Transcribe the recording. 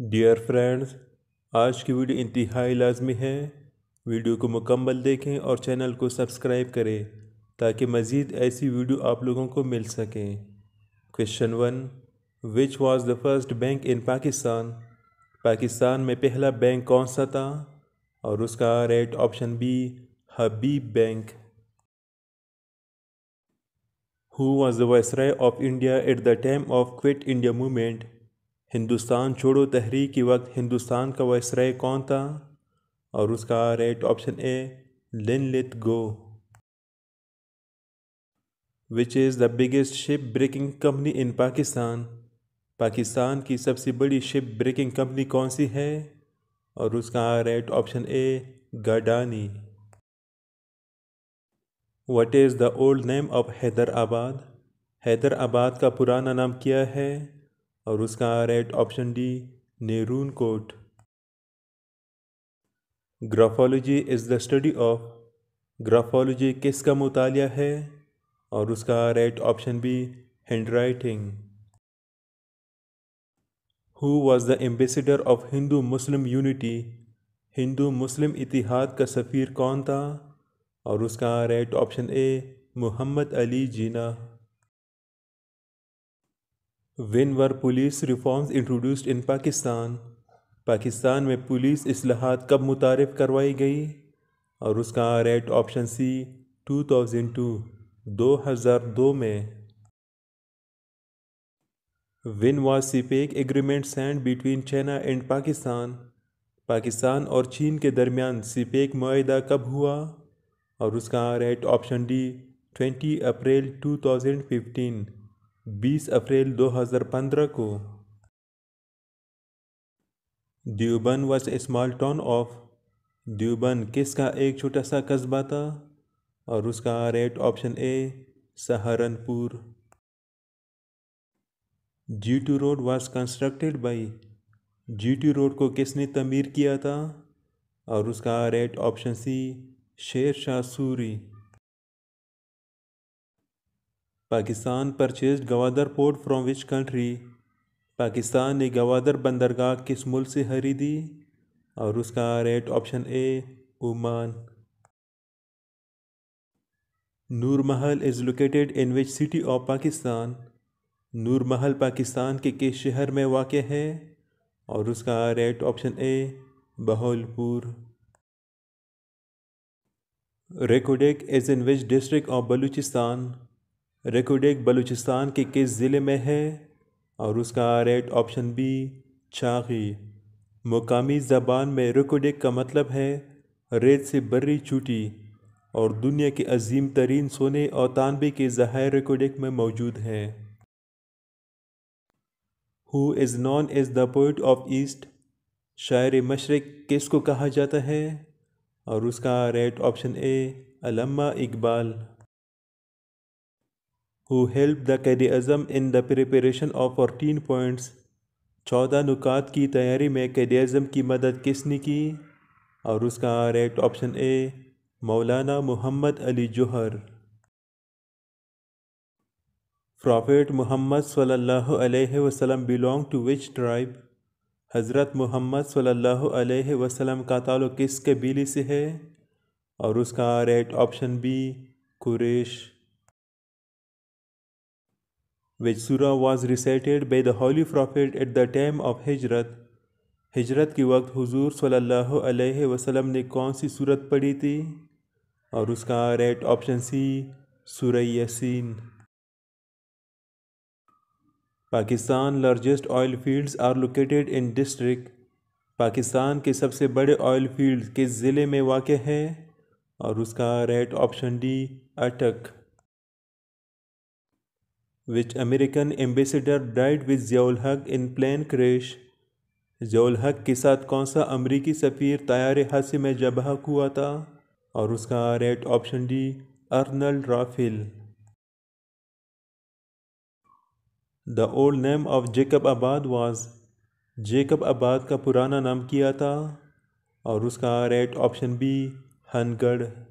Dear friends आज की video इंतहाई लाजमी है वीडियो को मुकम्मल देखें और चैनल को सब्सक्राइब करें ताकि मज़ीद ऐसी वीडियो आप लोगों को मिल सकें question one which was the first bank in Pakistan Pakistan में पहला बैंक कौन सा था और उसका right option B Habib bank who was the viceroy of India at the time of quit India movement Hindustan छोड़ो तहरीक के वक्त हिंदुस्तान का वायसराय कौन था और उसका राइट ऑप्शन ए लिन लिथ गो which is the biggest ship breaking company in Pakistan Pakistan की सबसे बड़ी शिप ब्रेकिंग कंपनी कौन सी है और उसका right option A Gadani what is the old name of Hyderabad Hyderabad का पुराना नाम क्या है और उसका right option D Nerun Kot graphology is the study of graphology किसका मुताल है और उसका right option B handwriting who was the ambassador of Hindu Muslim unity Hindu Muslim इतिहाद का सफ़ीर कौन था और उसका right option A Mohammad Ali Jinnah When were police reforms introduced in Pakistan? Pakistan में पुलिस असलाहत कब मुतारफ़ करवाई गई और उसका रेट ऑप्शन सी 2002 2002 में when was CPEC agreement signed between China and Pakistan Pakistan और चीन के दरमियान सीपेक माहा कब हुआ और उसका right option D 20 April 2015 20 April 2015 को Deoband was a small town of Deoband किस का एक छोटा सा कस्बा था और उसका right option A Saharanpur G T road was constructed by G T road को किसने तमीर किया था और उसका right option C Sher Shah Suri Pakistan purchase Gwadar port from which country Pakistan ने गवादर बंदरगाह किस मुल्क से खरीदी और उसका right option A Oman Noor Mahal is located in which city of Pakistan Noor Mahal Pakistan के किस शहर में वाक़ है और उसका right option A Bahawalpur Reko Diq is in which district of Balochistan Reko Diq Balochistan के किस ज़िले में है और उसका रेट ऑप्शन बी चाखी मकामी ज़बान में रेकोडेक का मतलब है रेत से बर्री चूटी और दुनिया के अजीम तरीन सोने और तानबे के ज़ाहिर रेकोडेक में मौजूद है who is known is the poet of east शायर मशरक़ किस को कहा जाता है और उसका right option A Allama Iqbal who helped the कैदिज़म in the preparation of 14 points चौदह नुकात की तैयारी में अजम की मदद किसने की और उसका rect option A Maulana Mohammad Ali Jauhar prophet Mohammad सल्लल्लाहु अलैहि वसल्लम बिलोंग टू विच ट्राइब हज़रत मोहम्मद सल्लल्लाहु अलैहि वसल्लम का ताल्लुक़ किस कबीले से है और उसका right option B Quraish which surah was recited by the Holy Prophet at the time of Hijrat. हिजरत के वक्त हुजूर सल्लल्लाहु अलैहि वसल्लम ने कौन सी सूरत पढ़ी थी और उसका right option C Surah Yaseen Pakistan largest oil fields are located in district Pakistan के सबसे बड़े ऑयल फील्ड किस ज़िले में वाक़ है और उसका right option D Attock which American ambassador died with Ziaul Haq in plane crash. Ziaul Haq के साथ कौन सा अमरीकी सफ़ीर तैयार हादसे में जबहक हुआ था और उसका right option D Arnold Raphel the old name of Jacobabad was Jacobabad का पुराना नाम किया था और उसका रेट ऑप्शन बी हनगढ़